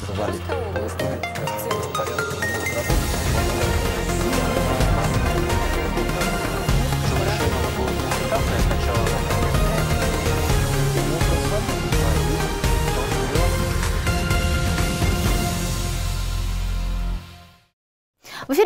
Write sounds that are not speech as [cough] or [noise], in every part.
Spróbowali.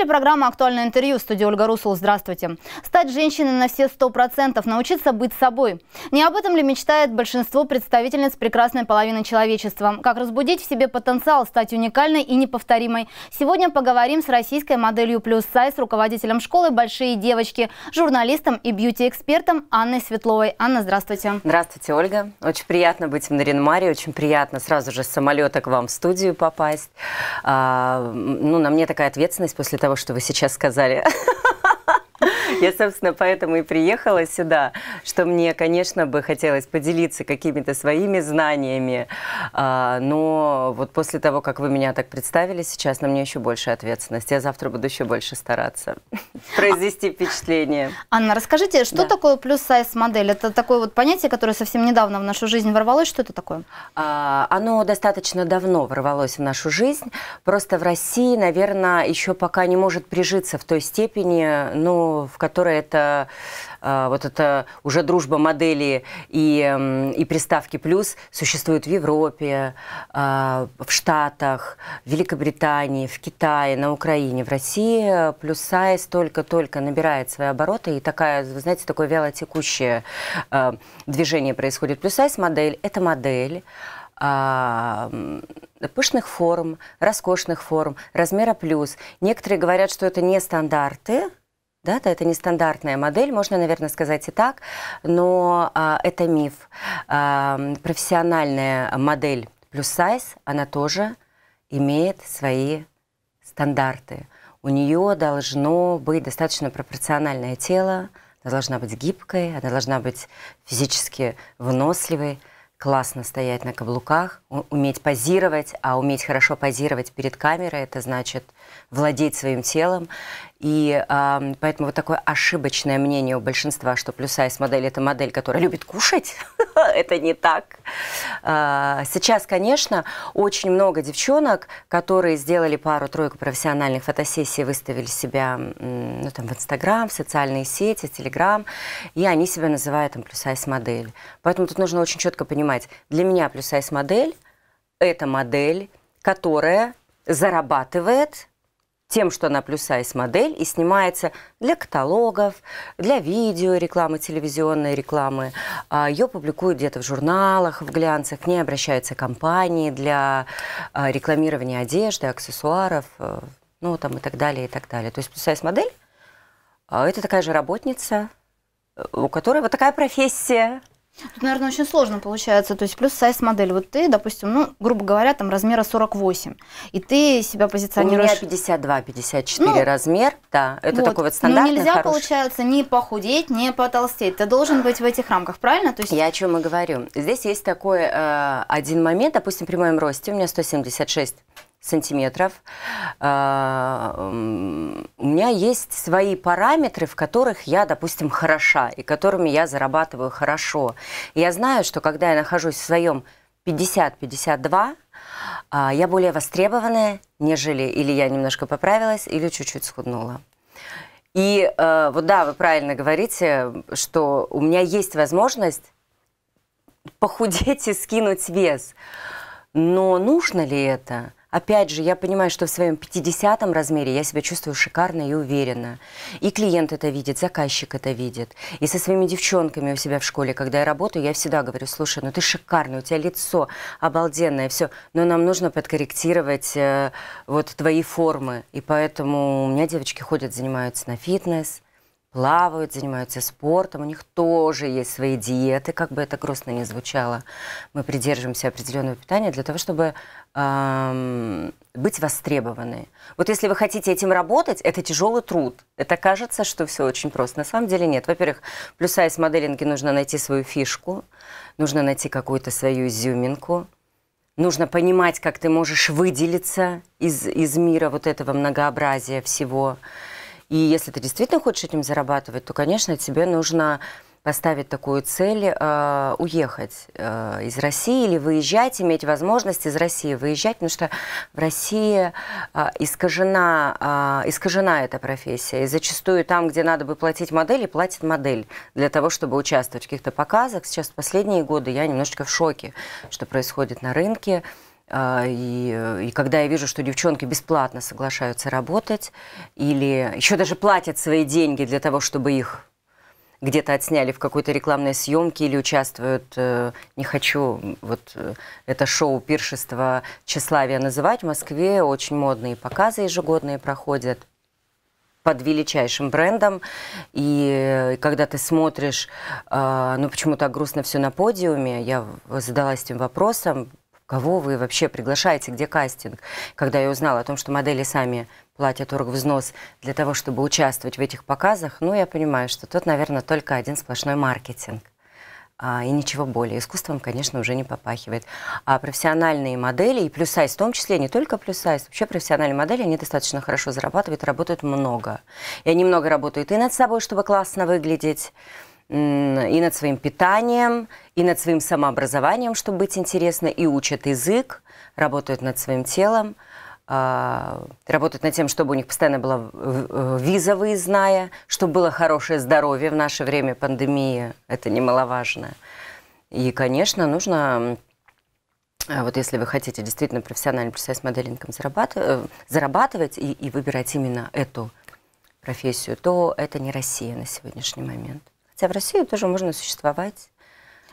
эфире программа «Актуальное интервью» в студии Ольга Русул. Здравствуйте. Стать женщиной на все сто процентов, научиться быть собой. Не об этом ли мечтает большинство представительниц прекрасной половины человечества? Как разбудить в себе потенциал, стать уникальной и неповторимой? Сегодня поговорим с российской моделью «Плюс Сайз», руководителем школы «Большие девочки», журналистом и бьюти-экспертом Анной Светловой. Анна, здравствуйте. Здравствуйте, Ольга. Очень приятно быть в Наринмаре, очень приятно сразу же с самолета к вам в студию попасть. А, ну, на мне такая ответственность после того, того, что вы сейчас сказали. [laughs] [laughs] Я, собственно, поэтому и приехала сюда, что мне, конечно, бы хотелось поделиться какими-то своими знаниями, а, но вот после того, как вы меня так представили сейчас, на мне еще больше ответственность. Я завтра буду еще больше стараться [laughs] произвести впечатление. Анна, расскажите, что да. такое плюс-сайз-модель? Это такое вот понятие, которое совсем недавно в нашу жизнь ворвалось. Что это такое? А, оно достаточно давно ворвалось в нашу жизнь. Просто в России, наверное, еще пока не может прижиться в той степени, ну, в которой которая это э, вот это уже дружба модели и, эм, и приставки плюс существует в Европе, э, в Штатах, в Великобритании, в Китае, на Украине, в России. Э, плюс сайз только-только набирает свои обороты. И такая, вы знаете, такое вялотекущее движение происходит. Плюс сайз модель – это модель, а, пышных форм, роскошных форм, размера плюс. Некоторые говорят, что это не стандарты, да, это нестандартная модель, можно, наверное, сказать и так, но а, это миф. А, профессиональная модель плюс сайз, она тоже имеет свои стандарты. У нее должно быть достаточно пропорциональное тело, она должна быть гибкой, она должна быть физически выносливой, классно стоять на каблуках, уметь позировать, а уметь хорошо позировать перед камерой, это значит владеть своим телом. И э, поэтому вот такое ошибочное мнение у большинства, что плюс-сайз модель – это модель, которая любит кушать [laughs] – это не так. А, сейчас, конечно, очень много девчонок, которые сделали пару-тройку профессиональных фотосессий, выставили себя ну, там, в Инстаграм, в социальные сети, Телеграм, и они себя называют там плюс-сайз-модель. Поэтому тут нужно очень четко понимать, для меня плюс-сайз-модель – это модель, которая зарабатывает тем, что она плюс-сайз модель и снимается для каталогов, для видео, рекламы телевизионной, рекламы. А, Ее публикуют где-то в журналах, в глянцах, к ней обращаются компании для а, рекламирования одежды, аксессуаров, э, ну там и так далее, и так далее. То есть плюс-сайз модель а, – это такая же работница, э, у которой вот такая профессия, Тут, наверное, очень сложно получается. То есть плюс сайз-модель. Вот ты, допустим, ну, грубо говоря, там размера 48. И ты себя позиционируешь... У меня 52-54 ну, размер. Да, это вот. такой вот ну, стандартный, Ну, нельзя, хороший. получается, ни похудеть, ни потолстеть. Ты должен быть в этих рамках, правильно? То есть... Я о чем и говорю. Здесь есть такой э, один момент. Допустим, при моем росте у меня 176 сантиметров. А, у меня есть свои параметры, в которых я, допустим, хороша, и которыми я зарабатываю хорошо. я знаю, что когда я нахожусь в своем 50-52, а, я более востребованная, нежели или я немножко поправилась, или чуть-чуть схуднула. И э, вот да, вы правильно говорите, что у меня есть возможность похудеть и скинуть вес. Но нужно ли это? Опять же, я понимаю, что в своем 50-м размере я себя чувствую шикарно и уверенно. И клиент это видит, заказчик это видит. И со своими девчонками у себя в школе, когда я работаю, я всегда говорю, слушай, ну ты шикарный, у тебя лицо обалденное, все. Но нам нужно подкорректировать э, вот твои формы. И поэтому у меня девочки ходят, занимаются на фитнес, плавают, занимаются спортом, у них тоже есть свои диеты, как бы это грустно ни звучало. Мы придерживаемся определенного питания для того, чтобы быть востребованы. Вот если вы хотите этим работать, это тяжелый труд. Это кажется, что все очень просто. На самом деле нет. Во-первых, плюс сайз моделинге нужно найти свою фишку, нужно найти какую-то свою изюминку. Нужно понимать, как ты можешь выделиться из, из мира вот этого многообразия всего. И если ты действительно хочешь этим зарабатывать, то, конечно, тебе нужно поставить такую цель, э, уехать э, из России или выезжать, иметь возможность из России выезжать, потому что в России э, искажена, э, искажена эта профессия. И зачастую там, где надо бы платить модели, платит модель для того, чтобы участвовать в каких-то показах. Сейчас в последние годы я немножечко в шоке, что происходит на рынке. Э, и, э, и когда я вижу, что девчонки бесплатно соглашаются работать или еще даже платят свои деньги для того, чтобы их где-то отсняли в какой-то рекламной съемке или участвуют, э, не хочу вот э, это шоу пиршества тщеславия» называть, в Москве очень модные показы ежегодные проходят под величайшим брендом. И э, когда ты смотришь, э, ну почему так грустно все на подиуме, я задалась этим вопросом, кого вы вообще приглашаете, где кастинг. Когда я узнала о том, что модели сами платят взнос для того, чтобы участвовать в этих показах, ну, я понимаю, что тут, наверное, только один сплошной маркетинг а, и ничего более. Искусством, конечно, уже не попахивает. А профессиональные модели, и плюс-сайз в том числе, не только плюс-сайз, вообще профессиональные модели, они достаточно хорошо зарабатывают, работают много. И они много работают и над собой, чтобы классно выглядеть, и над своим питанием, и над своим самообразованием, чтобы быть интересно, и учат язык, работают над своим телом – а, работать над тем, чтобы у них постоянно была виза выездная, чтобы было хорошее здоровье в наше время пандемии. Это немаловажно. И, конечно, нужно, а, вот если вы хотите действительно профессионально представить моделингом зарабатывать, э, зарабатывать и, и выбирать именно эту профессию, то это не Россия на сегодняшний момент. Хотя в России тоже можно существовать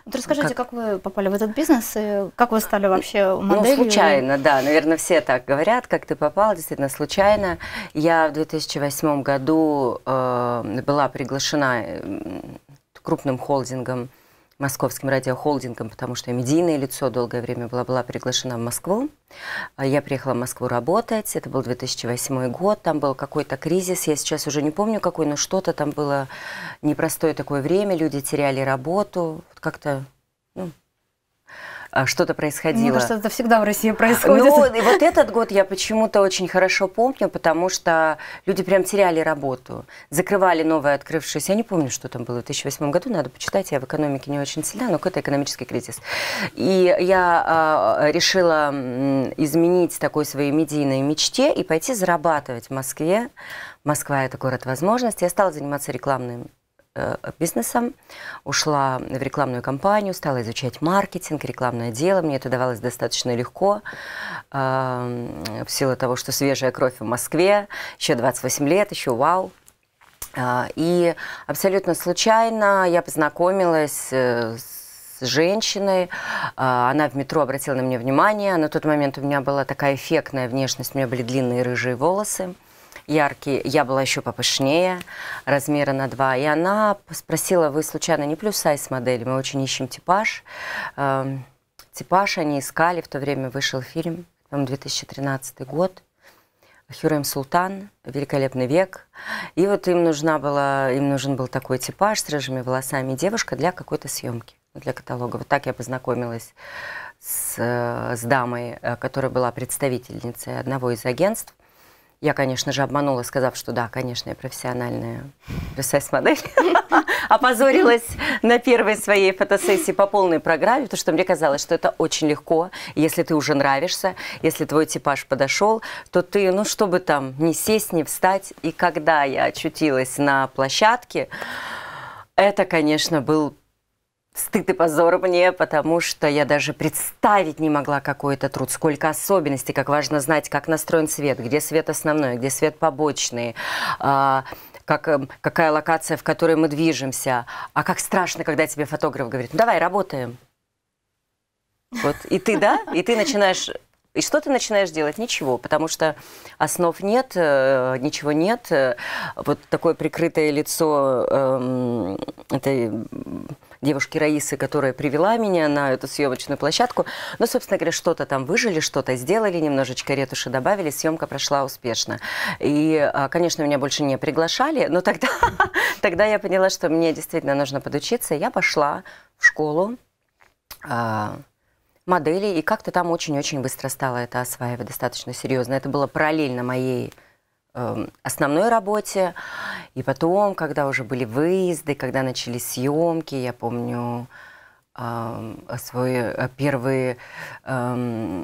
вот расскажите, как... как вы попали в этот бизнес и как вы стали вообще ну, ну, моделью? Ну, случайно, да. Наверное, все так говорят, как ты попал, действительно, случайно. Я в 2008 году э, была приглашена крупным холдингом московским радиохолдингом, потому что я медийное лицо долгое время была, была приглашена в Москву. А я приехала в Москву работать, это был 2008 год, там был какой-то кризис, я сейчас уже не помню какой, но что-то там было непростое такое время, люди теряли работу, как-то а, что-то ну, происходило. Мне кажется, это всегда в России происходит. Ну, и вот этот год я почему-то очень хорошо помню, потому что люди прям теряли работу, закрывали новые, открывшиеся. Я не помню, что там было в 2008 году, надо почитать, я в экономике не очень сильна, но какой-то экономический кризис. И я э, решила изменить такой своей медийной мечте и пойти зарабатывать в Москве. Москва – это город возможностей. Я стала заниматься рекламным Э, бизнесом, ушла в рекламную кампанию, стала изучать маркетинг, рекламное дело. Мне это давалось достаточно легко, э, в силу того, что свежая кровь в Москве, еще 28 лет, еще вау. Э, и абсолютно случайно я познакомилась с с женщиной. Она в метро обратила на меня внимание. На тот момент у меня была такая эффектная внешность, у меня были длинные рыжие волосы яркий, я была еще попышнее, размера на два. И она спросила, вы случайно не плюс сайз модель? Мы очень ищем типаж. Эм, типаж они искали, в то время вышел фильм, там 2013 год. Хюрем Султан, «Великолепный век». И вот им, нужна была, им нужен был такой типаж с рыжими волосами девушка для какой-то съемки, для каталога. Вот так я познакомилась с, э, с дамой, э, которая была представительницей одного из агентств. Я, конечно же, обманула, сказав, что да, конечно, я профессиональная плюс модель [laughs] Опозорилась на первой своей фотосессии по полной программе, потому что мне казалось, что это очень легко. Если ты уже нравишься, если твой типаж подошел, то ты, ну, чтобы там не сесть, не встать. И когда я очутилась на площадке, это, конечно, был стыд и позор мне, потому что я даже представить не могла, какой это труд, сколько особенностей, как важно знать, как настроен свет, где свет основной, где свет побочный, а, как, эм, какая локация, в которой мы движемся. А как страшно, когда тебе фотограф говорит, ну давай, работаем. Вот, и ты, да? И ты начинаешь и что ты начинаешь делать? Ничего, потому что основ нет, э, ничего нет. Э, вот такое прикрытое лицо эм, этой девушки Раисы, которая привела меня на эту съемочную площадку. Но, ну, собственно говоря, что-то там выжили, что-то сделали, немножечко ретуши добавили, съемка прошла успешно. И, а, конечно, меня больше не приглашали, но тогда, [laughs] тогда я поняла, что мне действительно нужно подучиться. Я пошла в школу а, моделей, и как-то там очень-очень быстро стала это осваивать достаточно серьезно. Это было параллельно моей эм, основной работе. И потом, когда уже были выезды, когда начались съемки, я помню эм, э, свой первый э,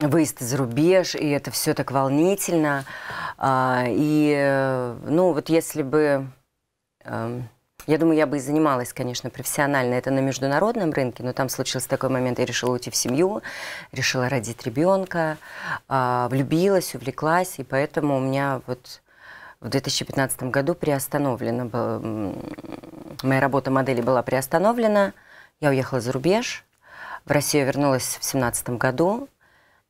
выезд за рубеж, и это все так волнительно. А, э, и, ну, вот если бы... Э, я думаю, я бы и занималась, конечно, профессионально. Это на международном рынке, но там случился такой момент, я решила уйти в семью, решила родить ребенка, а, влюбилась, увлеклась, и поэтому у меня вот в 2015 году приостановлена была... Моя работа модели была приостановлена. Я уехала за рубеж. В Россию вернулась в 2017 году.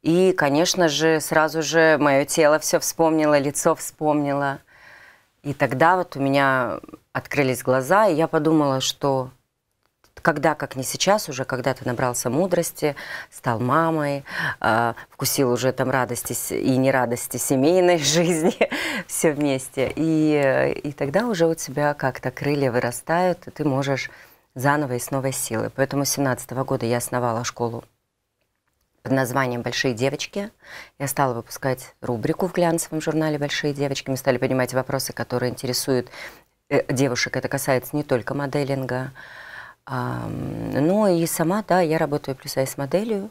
И, конечно же, сразу же мое тело все вспомнило, лицо вспомнило. И тогда вот у меня открылись глаза, и я подумала, что когда, как не сейчас, уже когда ты набрался мудрости, стал мамой, э, вкусил уже там радости и не радости семейной [laughs] жизни, все вместе. И, и тогда уже у тебя как-то крылья вырастают, и ты можешь заново и с новой силой. Поэтому с 17 года я основала школу под названием «Большие девочки». Я стала выпускать рубрику в глянцевом журнале «Большие девочки». Мы стали понимать вопросы, которые интересуют Э, девушек, это касается не только моделинга, а, но ну и сама, да, я работаю плюс-айс моделью.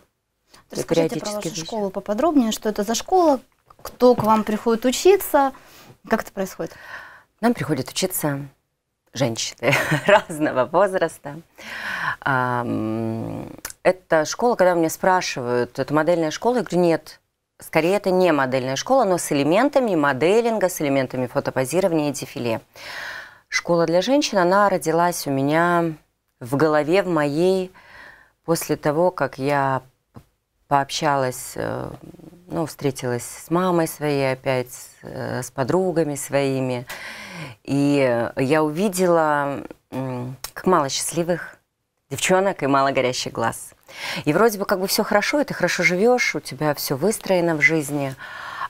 Расскажите про вашу вижу. школу поподробнее, что это за школа, кто к вам приходит учиться, как это происходит? Нам приходят учиться женщины [laughs] разного возраста. Это школа, когда меня спрашивают, это модельная школа, я говорю, нет, скорее это не модельная школа, но с элементами моделинга, с элементами фотопозирования и дефиле. «Школа для женщин», она родилась у меня в голове, в моей, после того, как я пообщалась, э, ну, встретилась с мамой своей опять, с э, подругами своими. И я увидела как мало счастливых девчонок и мало горящих глаз. И вроде бы как бы все хорошо, и ты хорошо живешь, у тебя все выстроено в жизни –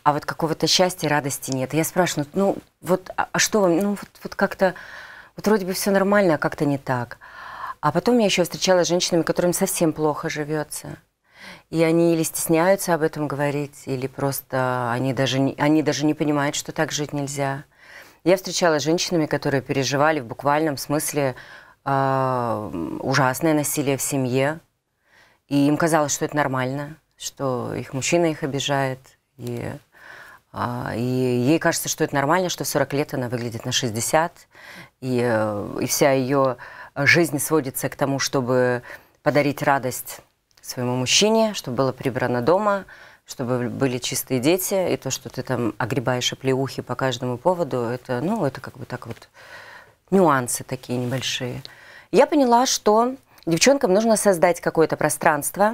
а вот какого-то счастья, радости нет. Я спрашиваю, ну, ну вот, а, а что вам, ну вот, вот как-то, вот вроде бы все нормально, а как-то не так. А потом я еще встречала с женщинами, которым совсем плохо живется. И они или стесняются об этом говорить, или просто они даже, не, они даже не понимают, что так жить нельзя. Я встречала с женщинами, которые переживали в буквальном смысле э, ужасное насилие в семье. И им казалось, что это нормально, что их мужчина их обижает. И а, и ей кажется, что это нормально, что в 40 лет она выглядит на 60, и, э, и вся ее жизнь сводится к тому, чтобы подарить радость своему мужчине, чтобы было прибрано дома, чтобы были чистые дети, и то, что ты там огребаешь и по каждому поводу, это, ну, это как бы так вот нюансы такие небольшие. Я поняла, что девчонкам нужно создать какое-то пространство,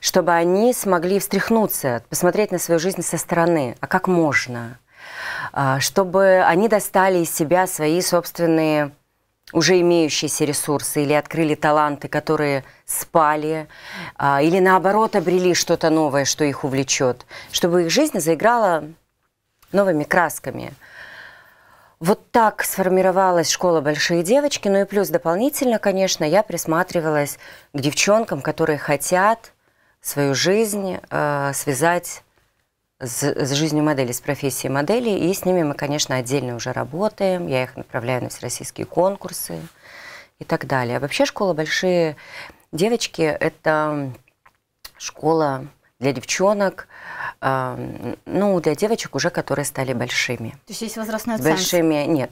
чтобы они смогли встряхнуться, посмотреть на свою жизнь со стороны, а как можно, а, чтобы они достали из себя свои собственные уже имеющиеся ресурсы или открыли таланты, которые спали, а, или наоборот обрели что-то новое, что их увлечет, чтобы их жизнь заиграла новыми красками. Вот так сформировалась школа «Большие девочки». Ну и плюс дополнительно, конечно, я присматривалась к девчонкам, которые хотят – свою жизнь э, связать с, с жизнью модели, с профессией модели. И с ними мы, конечно, отдельно уже работаем. Я их направляю на всероссийские конкурсы и так далее. А вообще школа «Большие девочки» — это школа для девчонок, э, ну, для девочек уже, которые стали большими. То есть есть возрастная С большими нет.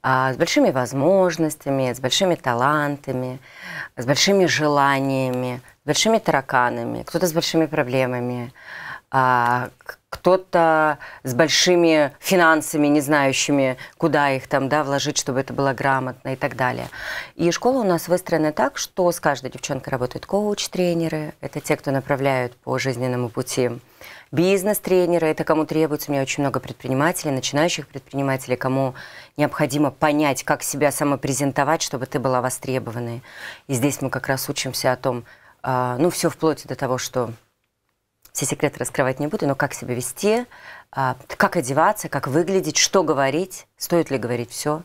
А, с большими возможностями, с большими талантами, с большими желаниями, большими тараканами, кто-то с большими проблемами, а, кто-то с большими финансами, не знающими, куда их там да, вложить, чтобы это было грамотно и так далее. И школа у нас выстроена так, что с каждой девчонкой работают коуч-тренеры, это те, кто направляют по жизненному пути бизнес-тренеры, это кому требуется. У меня очень много предпринимателей, начинающих предпринимателей, кому необходимо понять, как себя самопрезентовать, чтобы ты была востребованной. И здесь мы как раз учимся о том, а, ну, все вплоть до того, что все секреты раскрывать не буду, но как себя вести, а, как одеваться, как выглядеть, что говорить, стоит ли говорить все,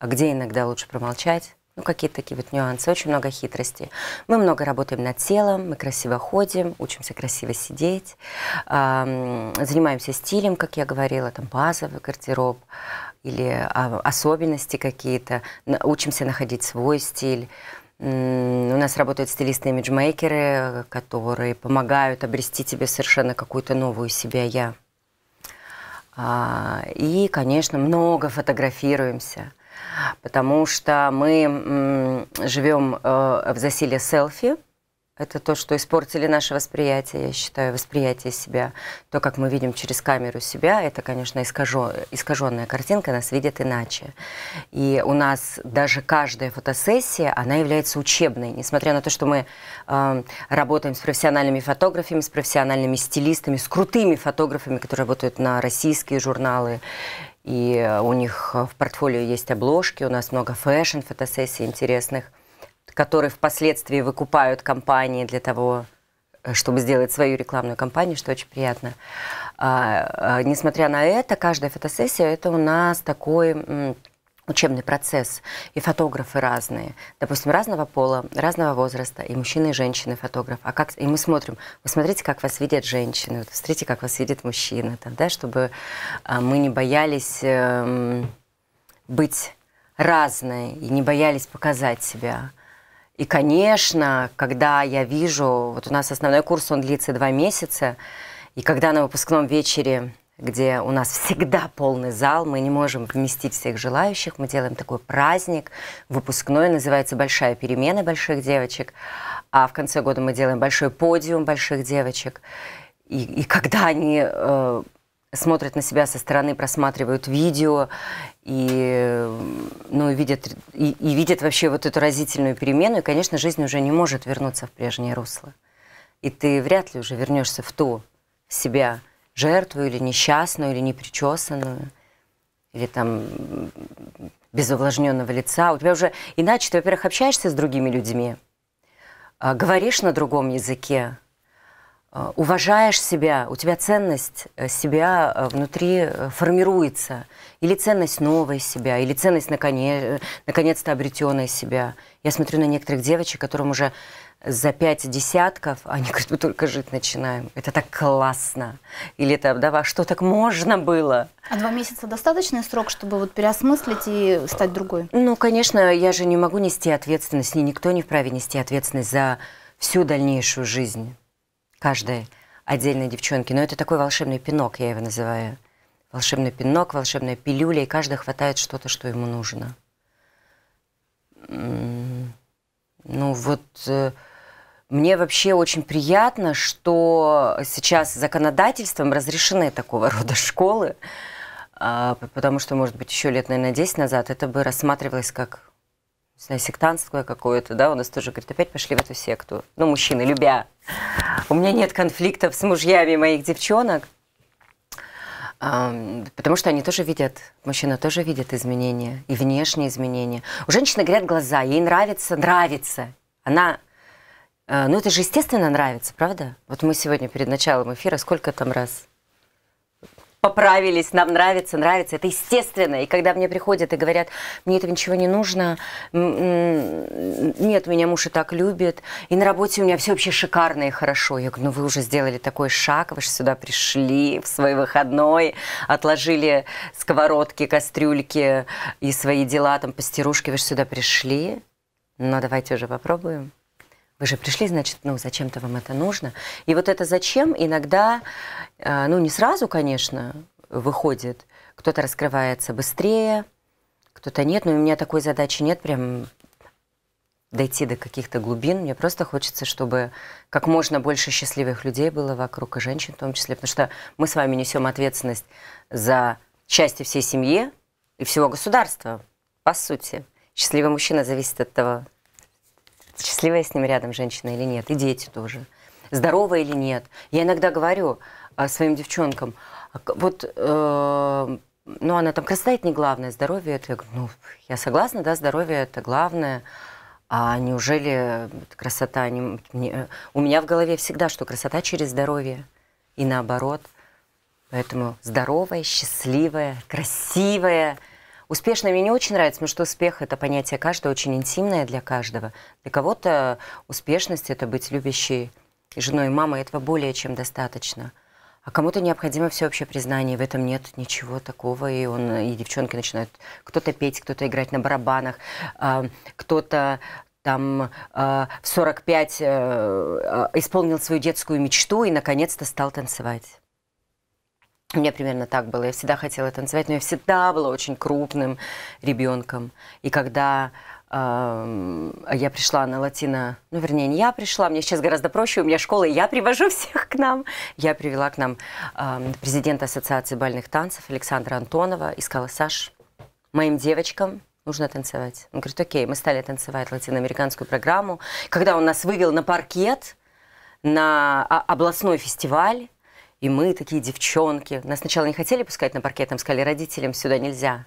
а где иногда лучше промолчать. Ну, какие-то такие вот нюансы, очень много хитростей. Мы много работаем над телом, мы красиво ходим, учимся красиво сидеть, эм, занимаемся стилем, как я говорила, там базовый гардероб или э, особенности какие-то, учимся находить свой стиль. У нас работают стилисты имиджмейкеры, которые помогают обрести тебе совершенно какую-то новую себя я. А, и, конечно, много фотографируемся, потому что мы живем э, в засиле селфи – это то, что испортили наше восприятие, я считаю, восприятие себя. То, как мы видим через камеру себя, это, конечно, искаженная картинка, нас видят иначе. И у нас даже каждая фотосессия, она является учебной. Несмотря на то, что мы э, работаем с профессиональными фотографами, с профессиональными стилистами, с крутыми фотографами, которые работают на российские журналы, и у них в портфолио есть обложки, у нас много фэшн-фотосессий интересных которые впоследствии выкупают компании для того, э, чтобы сделать свою рекламную кампанию, что очень приятно. А, а несмотря на это, каждая фотосессия это у нас такой учебный процесс, и фотографы разные, допустим, разного пола, разного возраста, и мужчины, и женщины фотограф. А как, и мы смотрим, вы смотрите, как вас видят женщины, вот смотрите, как вас видит мужчина, там, да, чтобы а, мы не боялись э, быть разные и не боялись показать себя. И, конечно, когда я вижу, вот у нас основной курс, он длится два месяца, и когда на выпускном вечере, где у нас всегда полный зал, мы не можем вместить всех желающих, мы делаем такой праздник выпускной, называется «Большая перемена больших девочек», а в конце года мы делаем большой подиум больших девочек. И, и когда они э, смотрят на себя со стороны, просматривают видео и, ну, видят, и, и видят вообще вот эту разительную перемену. И, конечно, жизнь уже не может вернуться в прежнее русло. И ты вряд ли уже вернешься в ту себя жертву или несчастную, или непричесанную, или там без увлажненного лица. У тебя уже иначе ты, во-первых, общаешься с другими людьми, а говоришь на другом языке, Э, уважаешь себя, у тебя ценность э, себя э, внутри формируется. Или ценность новой себя, или ценность наконец, наконец-то обретенной себя. Я смотрю на некоторых девочек, которым уже за пять десятков, а они говорят, мы только жить начинаем. Это так классно. Или это, да, что так можно было? А два месяца достаточный срок, чтобы вот переосмыслить и стать другой? Ну, конечно, я же не могу нести ответственность, ни никто не вправе нести ответственность за всю дальнейшую жизнь каждой отдельной девчонки. Но это такой волшебный пинок, я его называю. Волшебный пинок, волшебная пилюля, и каждый хватает что-то, что ему нужно. Ну вот э, мне вообще очень приятно, что сейчас законодательством разрешены такого [laughs] рода школы, а, потому что, может быть, еще лет, наверное, 10 назад это бы рассматривалось как не знаю, сектантское какое-то, да, у нас тоже, говорит, опять пошли в эту секту. Ну, мужчины, любя. У меня нет конфликтов с мужьями моих девчонок, потому что они тоже видят, мужчина тоже видит изменения, и внешние изменения. У женщины горят глаза, ей нравится, нравится. Она, э, ну, это же естественно нравится, правда? Вот мы сегодня перед началом эфира сколько там раз поправились, нам нравится, нравится. Это естественно. И когда мне приходят и говорят, мне этого ничего не нужно, нет, меня муж и так любит, и на работе у меня все вообще шикарно и хорошо. Я говорю, ну вы уже сделали такой шаг, вы же сюда пришли в свой выходной, отложили сковородки, кастрюльки и свои дела, там, постирушки, вы же сюда пришли. Но ну, давайте уже попробуем. Вы же пришли, значит, ну, зачем-то вам это нужно. И вот это зачем иногда, э, ну, не сразу, конечно, выходит. Кто-то раскрывается быстрее, кто-то нет. Но у меня такой задачи нет прям дойти до каких-то глубин. Мне просто хочется, чтобы как можно больше счастливых людей было вокруг, и женщин в том числе. Потому что мы с вами несем ответственность за счастье всей семьи и всего государства, по сути. Счастливый мужчина зависит от того, счастливая с ним рядом женщина или нет, и дети тоже, здоровая или нет. Я иногда говорю а, своим девчонкам, «А, вот, э, ну, она там, красота это не главное, здоровье это, я говорю, ну, я согласна, да, здоровье это главное, а неужели красота? Не, не, у меня в голове всегда, что красота через здоровье. И наоборот. Поэтому здоровая, счастливая, красивая – Успешно мне не очень нравится, потому что успех – это понятие каждого, очень интимное для каждого. Для кого-то успешность – это быть любящей женой и мамой, этого более чем достаточно. А кому-то необходимо всеобщее признание, в этом нет ничего такого, и он и девчонки начинают кто-то петь, кто-то играть на барабанах, а, кто-то там а, в 45 э, а, исполнил свою детскую мечту и наконец-то стал танцевать. У меня примерно так было. Я всегда хотела танцевать, но я всегда была очень крупным ребенком. И когда эм, я пришла на латино, ну, вернее, не я пришла, мне сейчас гораздо проще, у меня школа, и я привожу [laughs] всех к нам. Я привела к нам э, президента Ассоциации бальных танцев Александра Антонова и сказала, Саш, моим девочкам нужно танцевать. Он говорит, окей, мы стали танцевать латиноамериканскую программу. Когда он нас вывел на паркет, на а, областной фестиваль, и мы такие девчонки. Нас сначала не хотели пускать на паркет, нам сказали родителям, сюда нельзя.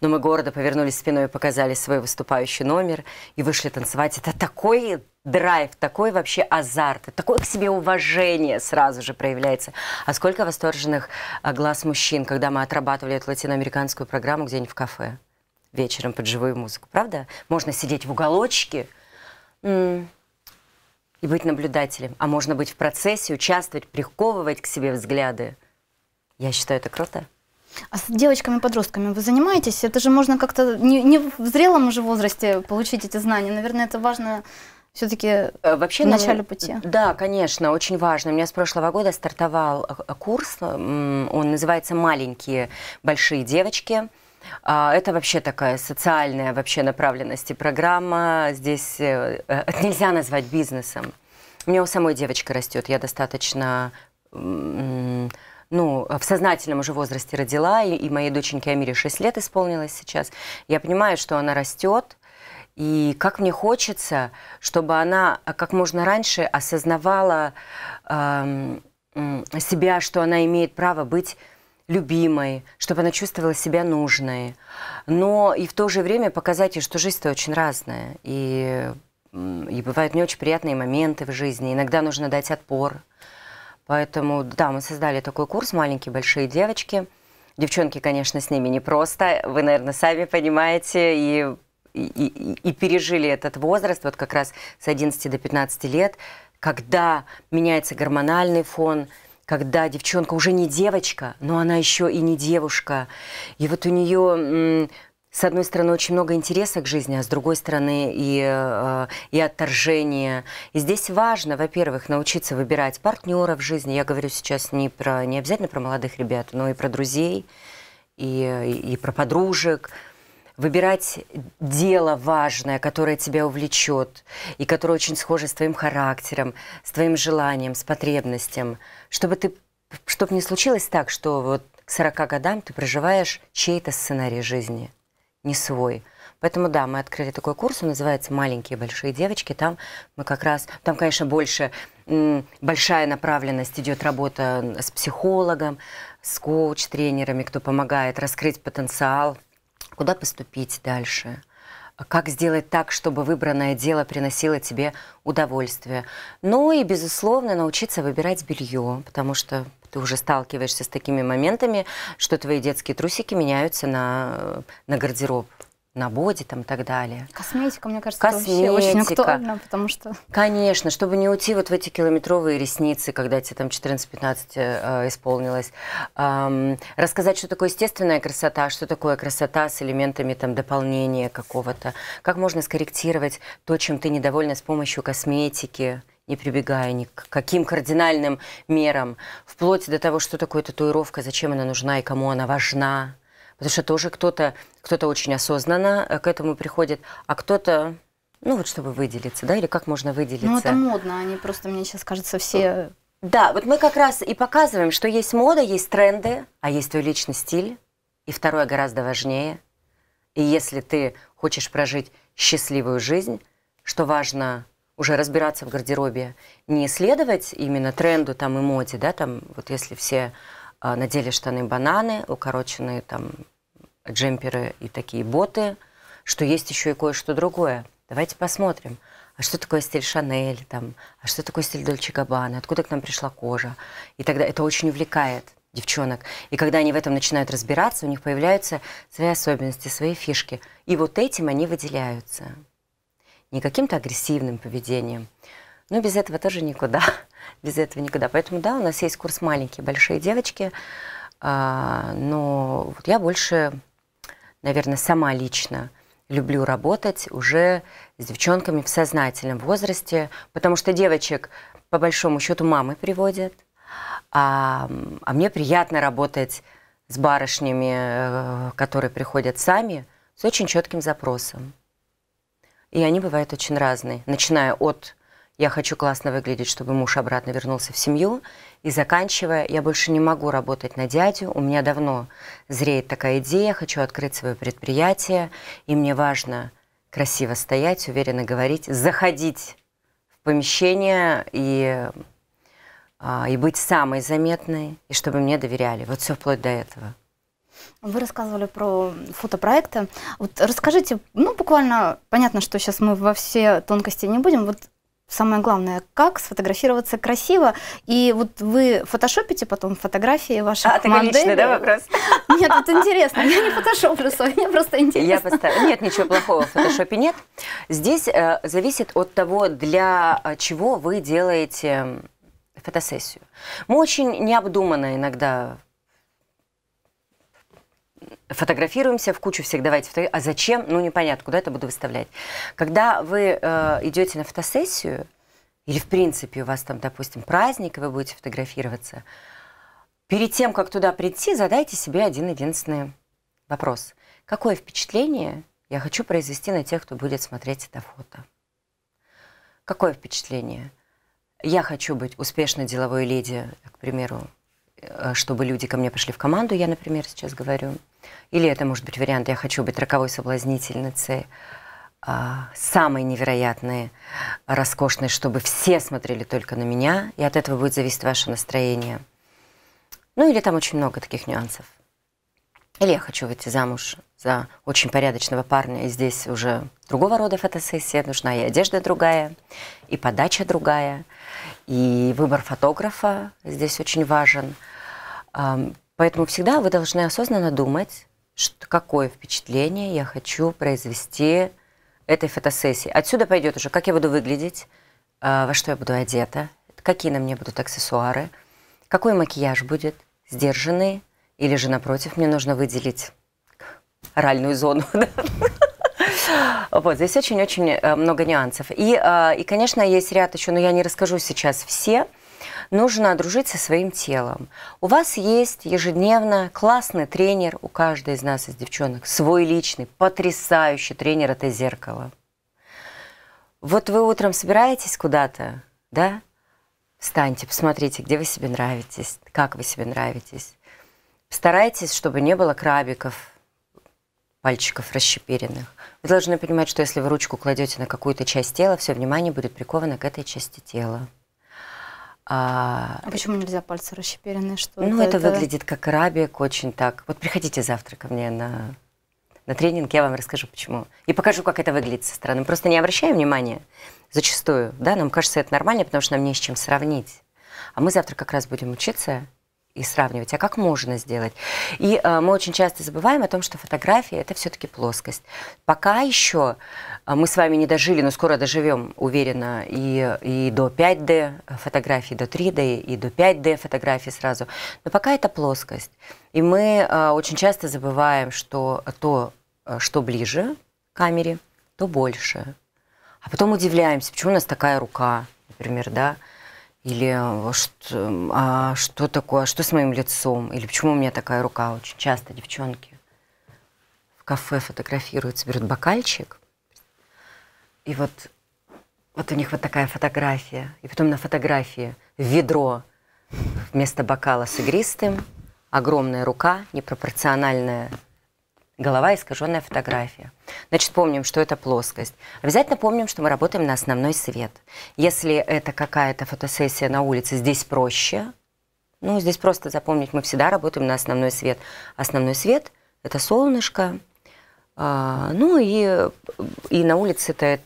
Но мы гордо повернулись спиной и показали свой выступающий номер и вышли танцевать. Это такой драйв, такой вообще азарт, такое к себе уважение сразу же проявляется. А сколько восторженных а, глаз мужчин, когда мы отрабатывали эту латиноамериканскую программу где-нибудь в кафе вечером под живую музыку, правда? Можно сидеть в уголочке и быть наблюдателем, а можно быть в процессе, участвовать, приковывать к себе взгляды. Я считаю, это круто. А с девочками-подростками вы занимаетесь? Это же можно как-то не, не в зрелом уже возрасте получить эти знания. Наверное, это важно все-таки э, Вообще, в начале ну, пути. Да, конечно, очень важно. У меня с прошлого года стартовал э, курс, он называется «Маленькие большие девочки». А, это вообще такая социальная вообще направленность и программа. Здесь э, э, это нельзя назвать бизнесом. У меня у самой девочка растет. Я достаточно ну, в сознательном уже возрасте родила, и, моей доченьке Амире 6 лет исполнилось сейчас. Я понимаю, что она растет, и как мне хочется, чтобы она а, как можно раньше осознавала себя, что она имеет право быть любимой, чтобы она чувствовала себя нужной. Но и в то же время показать ей, что жизнь-то очень разная. И, и бывают не очень приятные моменты в жизни. Иногда нужно дать отпор. Поэтому, да, мы создали такой курс «Маленькие большие девочки». Девчонки, конечно, с ними непросто. Вы, наверное, сами понимаете. И и, и, и пережили этот возраст, вот как раз с 11 до 15 лет, когда меняется гормональный фон, когда девчонка уже не девочка, но она еще и не девушка. И вот у нее, с одной стороны, очень много интереса к жизни, а с другой стороны и, э, и отторжение. И здесь важно, во-первых, научиться выбирать партнера в жизни. Я говорю сейчас не, про, не обязательно про молодых ребят, но и про друзей, и, и про подружек – выбирать дело важное, которое тебя увлечет и которое очень схоже с твоим характером, с твоим желанием, с потребностям, чтобы ты, чтобы не случилось так, что вот к 40 годам ты проживаешь чей-то сценарий жизни, не свой. Поэтому да, мы открыли такой курс, он называется «Маленькие большие девочки». Там мы как раз, там, конечно, больше большая направленность идет работа с психологом, с коуч-тренерами, кто помогает раскрыть потенциал куда поступить дальше, как сделать так, чтобы выбранное дело приносило тебе удовольствие. Ну и, безусловно, научиться выбирать белье, потому что ты уже сталкиваешься с такими моментами, что твои детские трусики меняются на, э, на гардероб на боди там и так далее. Косметика, мне кажется, Косметика. вообще очень актуально, потому что... Конечно, чтобы не уйти вот в эти километровые ресницы, когда тебе там 14-15 э, исполнилось. Эм, рассказать, что такое естественная красота, что такое красота с элементами там дополнения какого-то. Как можно скорректировать то, чем ты недовольна с помощью косметики, не прибегая ни к каким кардинальным мерам, вплоть до того, что такое татуировка, зачем она нужна и кому она важна. Потому что тоже кто-то кто, -то, очень осознанно э, к этому приходит, а кто-то ну вот чтобы выделиться, да, или как можно выделиться? Ну это модно, они просто, мне сейчас кажется, все... Да, вот мы как раз и показываем, что есть мода, есть тренды, а есть твой личный стиль, и второе гораздо важнее. И если ты хочешь прожить счастливую жизнь, что важно уже разбираться в гардеробе, не следовать именно тренду там и моде, да, там вот если все а, надели штаны-бананы, укороченные там джемперы и такие боты, что есть еще и кое-что другое. Давайте посмотрим. А что такое стиль Шанель там? А что такое стиль Дольче Габбана? Откуда к нам пришла кожа? И тогда это очень увлекает девчонок. И когда они в этом начинают разбираться, у них появляются свои особенности, свои фишки. И вот этим они выделяются. Не каким-то агрессивным поведением, но ну, без этого тоже никуда. [laughs] без этого никуда. Поэтому, да, у нас есть курс «Маленькие большие девочки», а, но вот я больше, наверное, сама лично люблю работать уже с девчонками в сознательном возрасте, потому что девочек, по большому счету, мамы приводят, а, а мне приятно работать с барышнями, э, которые приходят сами, с очень четким запросом. И они бывают очень разные, начиная от я хочу классно выглядеть, чтобы муж обратно вернулся в семью. И заканчивая, я больше не могу работать на дядю, у меня давно зреет такая идея, хочу открыть свое предприятие, и мне важно красиво стоять, уверенно говорить, заходить в помещение и, а, и быть самой заметной, и чтобы мне доверяли. Вот все вплоть до этого. Вы рассказывали про фотопроекты. Вот расскажите, ну, буквально, понятно, что сейчас мы во все тонкости не будем. Вот самое главное, как сфотографироваться красиво. И вот вы фотошопите потом фотографии ваших моделей. А, ты личный, да, вопрос? Нет, это интересно. Я не фотошоплю, мне просто интересно. Я поставила. Нет, ничего плохого в фотошопе нет. Здесь э, зависит от того, для э, чего вы делаете фотосессию. Мы очень необдуманно иногда фотографируемся в кучу всех, давайте, а зачем, ну непонятно, куда это буду выставлять. Когда вы э, идете на фотосессию, или в принципе у вас там, допустим, праздник, и вы будете фотографироваться, перед тем, как туда прийти, задайте себе один единственный вопрос. Какое впечатление я хочу произвести на тех, кто будет смотреть это фото? Какое впечатление? Я хочу быть успешной деловой леди, к примеру, э, чтобы люди ко мне пришли в команду, я, например, сейчас говорю. Или это может быть вариант «я хочу быть роковой соблазнительницей», а, самой невероятной, роскошной, чтобы все смотрели только на меня, и от этого будет зависеть ваше настроение. Ну или там очень много таких нюансов. Или я хочу выйти замуж за очень порядочного парня, и здесь уже другого рода фотосессия, нужна и одежда другая, и подача другая, и выбор фотографа здесь очень важен. Поэтому всегда вы должны осознанно думать, что, какое впечатление я хочу произвести этой фотосессии. Отсюда пойдет уже, как я буду выглядеть, а, во что я буду одета, какие на мне будут аксессуары, какой макияж будет, сдержанный или же, напротив, мне нужно выделить оральную зону. [laughs] Вот, здесь очень-очень э, много нюансов. И, а, и, конечно, есть ряд еще, но я не расскажу сейчас все, нужно дружить со своим телом. У вас есть ежедневно классный тренер, у каждой из нас, из девчонок, свой личный, потрясающий тренер – это зеркало. Вот вы утром собираетесь куда-то, да? Встаньте, посмотрите, где вы себе нравитесь, как вы себе нравитесь. Старайтесь, чтобы не было крабиков, пальчиков расщепиренных. Вы должны понимать, что если вы ручку кладете на какую-то часть тела, все внимание будет приковано к этой части тела. А, а почему нельзя пальцы расщеперенные? Что ну, это, это выглядит как рабик, очень так. Вот приходите завтра ко мне на, на тренинг, я вам расскажу, почему. И покажу, как это выглядит со стороны. просто не обращаем внимания зачастую, да, нам кажется это нормально, потому что нам не с чем сравнить. А мы завтра как раз будем учиться и сравнивать, а как можно сделать. И э, мы очень часто забываем о том, что фотография это все-таки плоскость. Пока еще э, мы с вами не дожили, но скоро доживем, уверена, и, и до 5D фотографии, до 3D и до 5D фотографии сразу. Но пока это плоскость. И мы э, очень часто забываем, что то, э, что ближе к камере, то больше. А потом удивляемся, почему у нас такая рука, например, да, или что, э, эм, а что такое, а что с моим лицом, или почему у меня такая рука. Очень часто девчонки в кафе фотографируются, берут бокальчик, и вот, вот у них вот такая фотография, и потом на фотографии ведро вместо бокала с игристым, огромная рука, непропорциональная голова искаженная фотография. Значит, помним, что это плоскость. Обязательно помним, что мы работаем на основной свет. Если это какая-то фотосессия на улице, здесь проще. Ну, здесь просто запомнить, мы всегда работаем на основной свет. Основной свет – это солнышко. А, ну и, и на улице это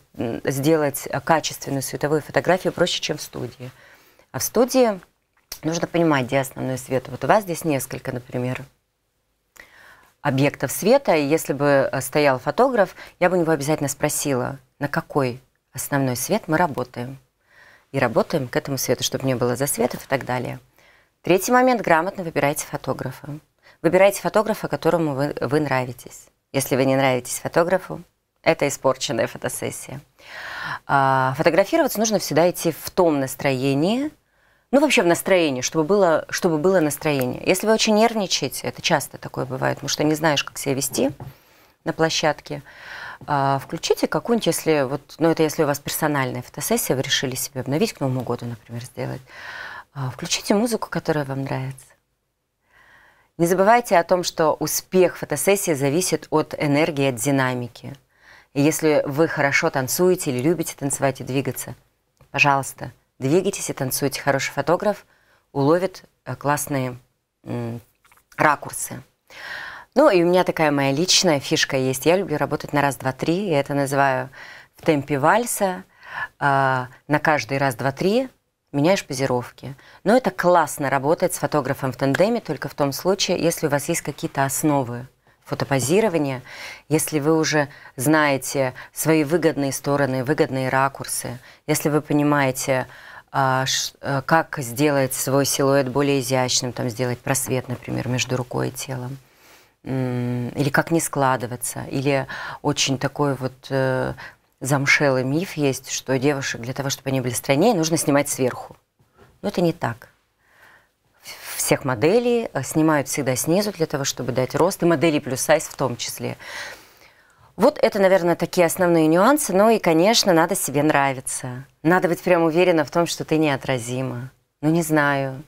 сделать качественную световую фотографию проще, чем в студии. А в студии нужно понимать, где основной свет. Вот у вас здесь несколько, например, объектов света, и если бы э, стоял фотограф, я бы у него обязательно спросила, на какой основной свет мы работаем. И работаем к этому свету, чтобы не было засветов и так далее. Третий момент – грамотно выбирайте фотографа. Выбирайте фотографа, которому вы, вы нравитесь. Если вы не нравитесь фотографу, это испорченная фотосессия. А, фотографироваться нужно всегда идти в том настроении – ну, вообще в настроении, чтобы было, чтобы было настроение. Если вы очень нервничаете, это часто такое бывает, потому что не знаешь, как себя вести на площадке, а, включите какую-нибудь, если вот, ну, это если у вас персональная фотосессия, вы решили себе обновить к Новому году, например, сделать, а, включите музыку, которая вам нравится. Не забывайте о том, что успех фотосессии зависит от энергии, от динамики. И если вы хорошо танцуете или любите танцевать и двигаться, пожалуйста – двигайтесь и танцуйте. Хороший фотограф уловит э, классные ракурсы. Ну и у меня такая моя личная фишка есть. Я люблю работать на раз, два, три. Я это называю в темпе вальса. А, на каждый раз, два, три меняешь позировки. Но это классно работает с фотографом в тандеме только в том случае, если у вас есть какие-то основы фотопозирования, если вы уже знаете свои выгодные стороны, выгодные ракурсы, если вы понимаете, а, э, как сделать свой силуэт более изящным, там сделать просвет, например, между рукой и телом, или как не складываться, или очень такой вот э, замшелый миф есть, что девушек для того, чтобы они были стройнее, нужно снимать сверху. Но это не так всех моделей, э, снимают всегда снизу для того, чтобы дать рост, и моделей плюс сайз в том числе. Вот это, наверное, такие основные нюансы. Ну и, конечно, надо себе нравиться. Надо быть прям уверена в том, что ты неотразима. Ну, не знаю.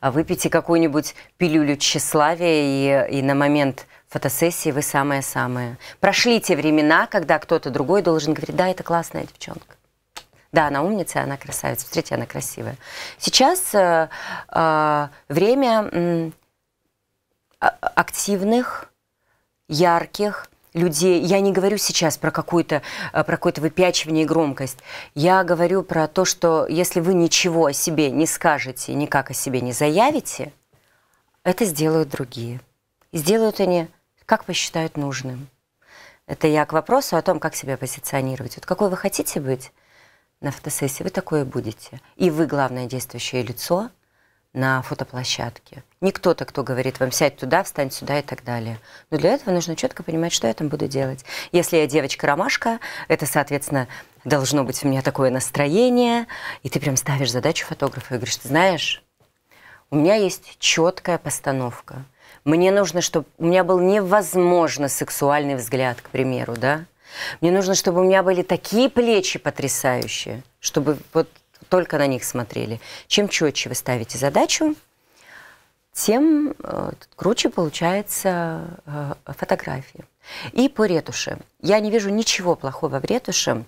А выпейте какую-нибудь пилюлю тщеславия, и, и на момент фотосессии вы самое-самое. Прошли те времена, когда кто-то другой должен говорить, да, это классная девчонка. Да, она умница, она красавица. Смотрите, она красивая. Сейчас э, э, время э, активных, ярких людей. Я не говорю сейчас про какое-то э, про какое-то выпячивание и громкость. Я говорю про то, что если вы ничего о себе не скажете, никак о себе не заявите, это сделают другие. И сделают они, как посчитают нужным. Это я к вопросу о том, как себя позиционировать. Вот какой вы хотите быть? на фотосессии, вы такое будете. И вы главное действующее лицо на фотоплощадке. Не кто-то, кто говорит вам, сядь туда, встань сюда и так далее. Но для этого нужно четко понимать, что я там буду делать. Если я девочка-ромашка, это, соответственно, должно быть у меня такое настроение, и ты прям ставишь задачу фотографу и говоришь, ты знаешь, у меня есть четкая постановка. Мне нужно, чтобы у меня был невозможно сексуальный взгляд, к примеру, да? Мне нужно, чтобы у меня были такие плечи потрясающие, чтобы вот только на них смотрели. Чем четче вы ставите задачу, тем э, круче получается э, фотография. И по ретуши. Я не вижу ничего плохого в ретуше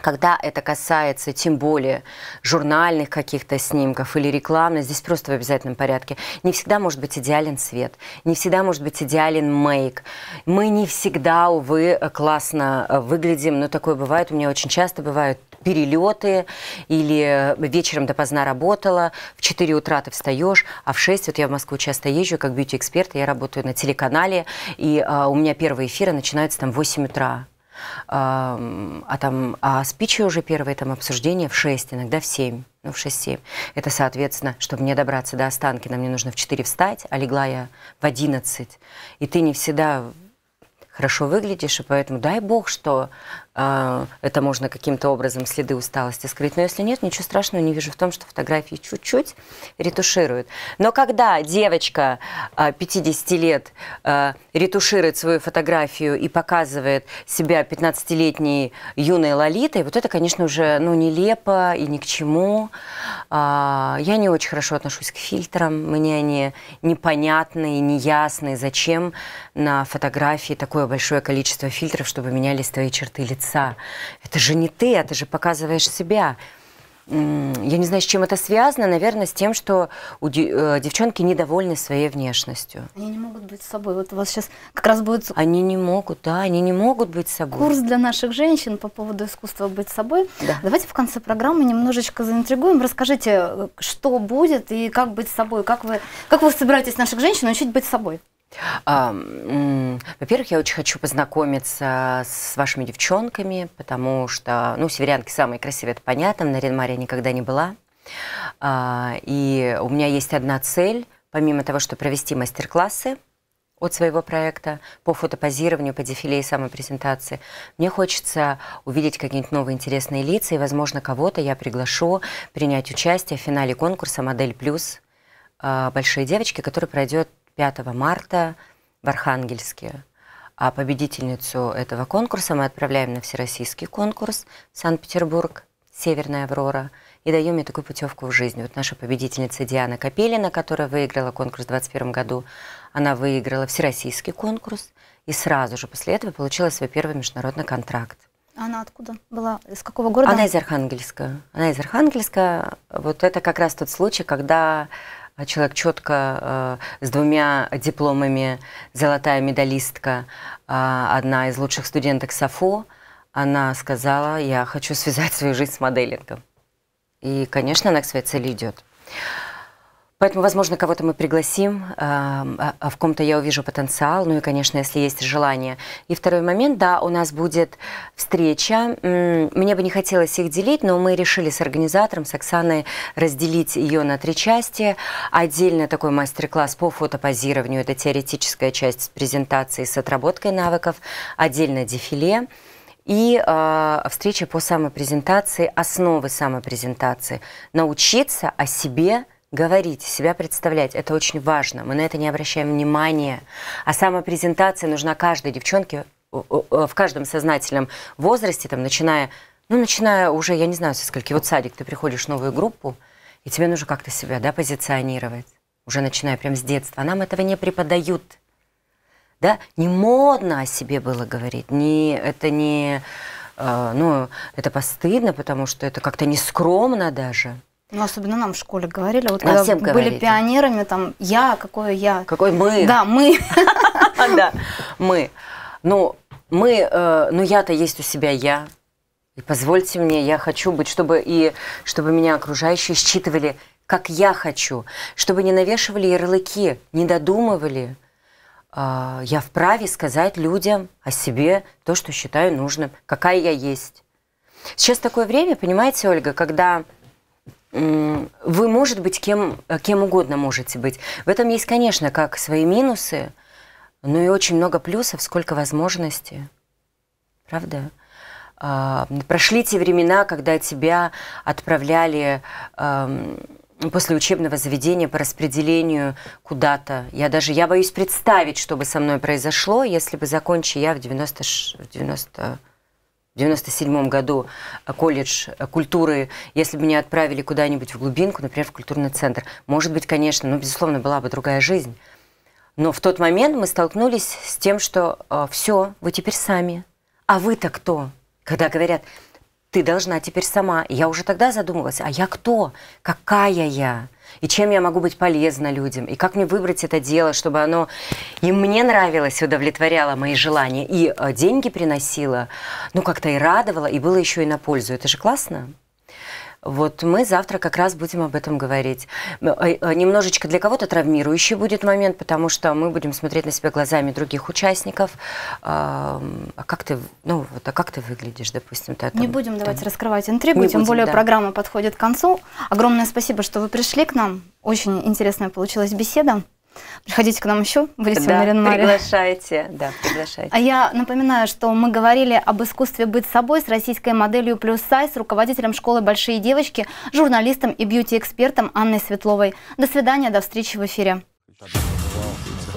когда это касается тем более журнальных каких-то снимков или рекламных, здесь просто в обязательном порядке. Не всегда может быть идеален свет, не всегда может быть идеален мейк. Мы не всегда, увы, классно э, выглядим, но такое бывает, у меня очень часто бывают перелеты или вечером допоздна работала, в 4 утра ты встаешь, а в 6, вот я в Москву часто езжу как бьюти-эксперт, я работаю на телеканале, и а, у меня первые эфиры начинаются там в 8 утра. А, а там, а спичи уже первые там обсуждения в 6, иногда в 7 ну, в 6-7. Это, соответственно, чтобы мне добраться до останки, нам мне нужно в 4 встать, а легла я в 11. И ты не всегда хорошо выглядишь, и поэтому дай бог, что а, это можно каким-то образом следы усталости скрыть. Но если нет, ничего страшного не вижу в том, что фотографии чуть-чуть ретушируют. Но когда девочка 50 а, лет а, ретуширует свою фотографию и показывает себя 15-летней юной лолитой, вот это, конечно, уже ну, нелепо и ни к чему. Я не очень хорошо отношусь к фильтрам. Мне они непонятны и неясны. Зачем на фотографии такое большое количество фильтров, чтобы менялись твои черты лица? лица. Это же не ты, а ты же показываешь себя. Я не знаю, с чем это связано. Наверное, с тем, что у э, девчонки недовольны своей внешностью. Они не могут быть собой. Вот у вас сейчас как раз будет... Они не могут, да, они не могут быть собой. Курс для наших женщин по поводу искусства быть собой. Да. Давайте в конце программы немножечко заинтригуем. Расскажите, э, что будет и как быть собой. Как вы, как вы собираетесь наших женщин учить быть собой? Во-первых, я очень хочу познакомиться с вашими девчонками, потому что, ну, северянки самые красивые, это понятно, в Наринмаре я никогда не была. А, и у меня есть одна цель, помимо того, что провести мастер-классы от своего проекта по фотопозированию, по дефиле и самопрезентации, мне хочется увидеть какие-нибудь новые интересные лица, и, возможно, кого-то я приглашу принять участие в финале конкурса «Модель плюс» а, большие девочки, который пройдет 5 марта в Архангельске. А победительницу этого конкурса мы отправляем на всероссийский конкурс Санкт-Петербург «Северная Аврора» и даем ей такую путевку в жизнь. Вот наша победительница Диана Капелина, которая выиграла конкурс в 2021 году, она выиграла всероссийский конкурс и сразу же после этого получила свой первый международный контракт. Она откуда была? Из какого города? Она из Архангельска. Она из Архангельска. Вот это как раз тот случай, когда а человек четко э, с двумя дипломами, золотая медалистка, э, одна из лучших студенток САФО, она сказала, я хочу связать свою жизнь с моделингом. И, конечно, она к своей цели идет. Поэтому, возможно, кого-то мы пригласим, эм, а, а в ком-то я увижу потенциал, ну и, конечно, если есть желание. И второй момент, да, у нас будет встреча. Мне бы не хотелось их делить, но мы решили с организатором, с Оксаной, разделить ее на три части. Отдельно такой мастер-класс по фотопозированию, это теоретическая часть презентации с отработкой навыков, отдельно дефиле и э, встреча по самопрезентации, основы самопрезентации. Научиться о себе говорить, себя представлять, это очень важно. Мы на это не обращаем внимания. А самопрезентация нужна каждой девчонке в каждом сознательном возрасте, там, начиная, ну, начиная уже, я не знаю, со скольки, вот садик, ты приходишь в новую группу, и тебе нужно как-то себя, да, позиционировать, уже начиная прям с детства. А нам этого не преподают. Да? Не модно о себе было говорить, не, это не, э, ну, это постыдно, потому что это как-то нескромно даже. Ну, особенно нам в школе говорили, вот а когда всем были пионерами, там, я, какое я. Какой мы. Да, мы. [laughs] Да, мы. Ну, мы, э, ну, я-то есть у себя я. И позвольте мне, я хочу быть, чтобы и чтобы меня окружающие считывали, как я хочу, чтобы не навешивали ярлыки, не додумывали. А, я вправе сказать людям о себе то, что считаю нужным, какая я есть. Сейчас такое время, понимаете, Ольга, когда вы, может быть, кем, э, кем угодно можете быть. В этом есть, конечно, как свои минусы, но и очень много плюсов, сколько возможностей. Правда? А, прошли те времена, когда тебя отправляли после учебного заведения по распределению куда-то. Я даже, я боюсь представить, что бы со мной произошло, если бы закончил я в 90... 90 в 1997 году э, колледж э, культуры, если бы меня отправили куда-нибудь в глубинку, например, в культурный центр, может быть, конечно, ну, безусловно, была бы другая жизнь. Но в тот момент мы столкнулись с тем, что э, все, вы теперь сами. А вы-то кто? Когда говорят, ты должна теперь сама. Я уже тогда задумывалась а я кто? Какая я? И чем я могу быть полезна людям? И как мне выбрать это дело, чтобы оно и мне нравилось, удовлетворяло мои желания, и э, деньги приносило, ну как-то и радовало, и было еще и на пользу. Это же классно. Вот мы завтра как раз будем об этом говорить. Э, э, немножечко для кого-то травмирующий будет момент, потому что мы будем смотреть на себя глазами других участников. А, а как ты, ну, вот, а как ты выглядишь, допустим? Ты, там, Не будем там... давайте раскрывать интригу, Не тем более да. программа подходит к концу. Огромное спасибо, что вы пришли к нам. Очень интересная получилась беседа. Приходите к нам еще, будете да, в Маринмаре. приглашайте, да, приглашайте. А я напоминаю, что мы говорили об искусстве быть собой с российской моделью плюс сайз, руководителем школы «Большие девочки», журналистом и бьюти-экспертом Анной Светловой. До свидания, до встречи в эфире.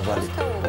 Wow.